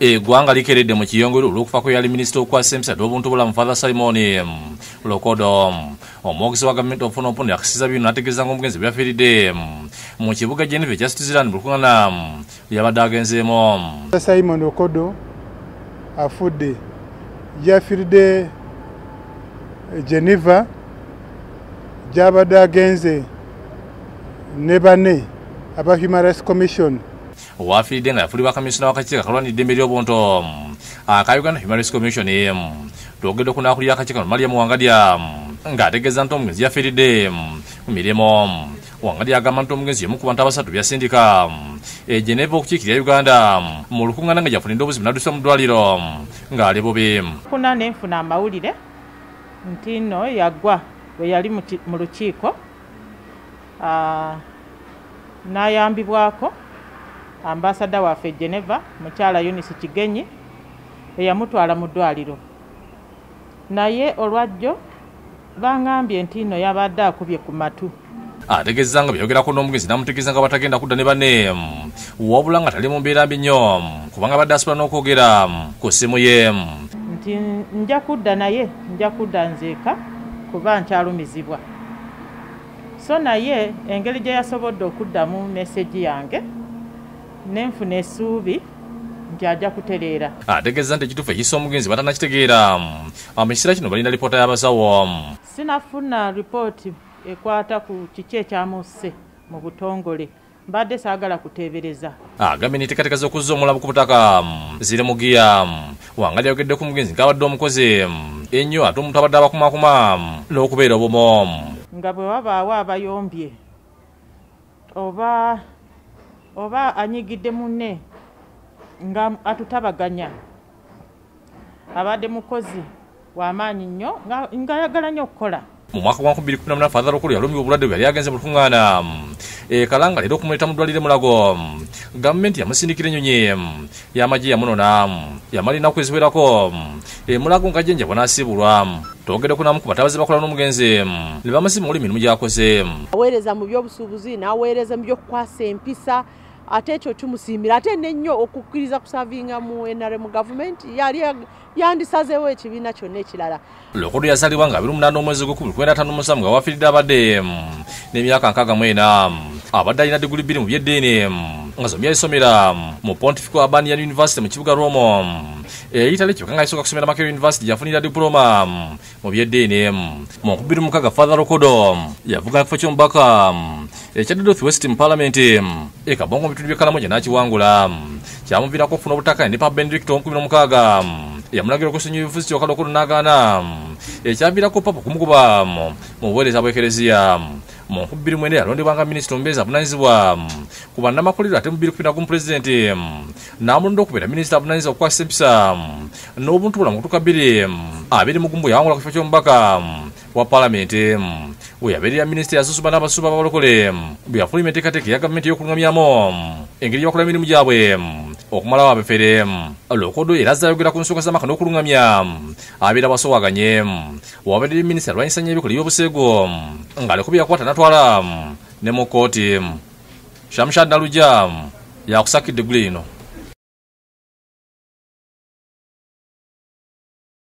eggwanga eh, likeredde mu kiyongero olw'okufa kwe yali minisita okukwasa empisa dy'obuntu bulamu fathar simon lokodo omwogesi wa gavumenti ofunaopuno yakisiza bino nategeeza nga omugenzi byafiiridde mu kibuga geneve ejustizeland bulukuŋana yabadde agenzeemu simon okodo afudde gyafiiridde geneva gyabadde agenze ne bane aba human rights commission owafiridde nga yafulibwa kamisina wakakiika kalwani ddembe ly'obuntu mm, aka ah, uganda human rights commission eh, mm, twogedde okunaku lyakakiika nomaliya muwangadya mm, ng'ategeeza nti omugenzi yafiiridde ku mirimu wangadya agamba nti omugenzi yemu ku bantu abasatu byasindika egeneva eh, okukiikirya uganda mu lukuŋŋana nga gyafunidde obuzibu nadusa mu ddwaliro ng'ali bubi kuna nenfuna amawulire nti nno yagwa bwe yali mu lukiiko ah, n'ayambibwako ambasada waffe geneva mukyala unisi kigenyi eyamutwala mu ddwaliro naye olwajjo bangambye nti no yabadde akubye ku matu ategeeza ah, nga byogerako n'omugenzi namutegeeza nga batagenda kudda ne bane mm, wabula nga tali mu mbeera mbi nnyo mm, kubanga badde asobola n'okwogera mm, ku simu ye nti nja kudda naye nja kudda nzeeka kuba nkyalumizibwa so naye engeri gye yasobodde okuddamu meseji yange nenfuna essuubi nti ajja kutereera ategeeza ah, nti ekituufu ekisa omugenzi batanakitegeera ah, mu kiseera kino balina lipoota y'abasawo sinafuna ripooti ekwata ku kiki ekyamusse mu butongole mbadde saagala kuteebereza agambye ah, nitekatekaza okuzza omulabu ku butaka zire mugiya wangali yayogedde ku mugenzi ngaabadde omukozi ennyo ate omuntu abadde abakumakuma n'okubeera obumo nga bwe wabaawo abayombye oba oba anyigidde munne nga atutabaganya abadde mukozi wamaanyi nnyo ngaayagala nnyo okukola mu mwaka gwa 2018 fathar okulu yalumbibwa obulwadde bwe yali agenze mu lukuŋŋaana ekalanga leero okumuleeta mu ddwaliro e mulago gavumenti yamusindikira enyonyi yamagye yamunona yamala ennaku eziwerako emulago nga jjenja bwanaasiibulwa togedde kunamu ku batabazi bakola n'omugenzi ne bamusiba olw'emirimu gy'akoze aweereza mu by'obusuubuzi n'aweereza mu by'okukwasa empisa ate ekyo kimusiimira ate nennyo okukkiriza kusavinga mu nrm gavumenti yali yandisazeewo ekibiina kyonna ekirala lokodo yazalibwa nga 28 omwezi gw15 nga wafiiridde abadde mm, n'emyaka 64 mm, abadde alina diguli 2 mu byeddiini mm. ngasomya isomera mu mm, pontifical ya university mu kibuga romo mm, e, itale kibakanga isoka kusomera makero university yafunira diploma mu mm, byeddiini mu nkubiri mukaga father rokodo yavuga kifo ky'omubaka ekyadodoth west mu palamenti ekabongo mu bitundu by'ekkalamu gye n'akiwangula kyamuviirako okufuna obutaka ne pa benedict omukumi n'omukaaga yamulagira okusonyiwa ebifuzi kyokka lokodo n'agaana ekyaviirako papa kumukuba mu buweereza bw'ekereziya mu nkubbiri mwene yalondebwanga minisita omubeezi avunanyizibwa mm, ku bannamakolero ate mu 2 pulezidenti mm, n'amulonda okubeera minisita avunanyizibwa okukwasisa empisa mm, n'obuntu bulamu kutuka bbiri abiri ah, mugumbu yawangula ku kifo ky'omubaka wa paalamenti we yabeerera minisita yasusuba n'abasuuba abalokole bwe yafulumya enteekateeka eya gavumenti ey'okulungamyamu engeri yakola emirimu gyabwe okumala babefere lwokodo era azayogera ku nsonga zamaka n'okulugamya abeera basowaganye wabadde minisita alwanyisanya ebikola ebyobusego ng'aleko byakwata natwala ne mu kooti shamshad naluja yakusakidde gulino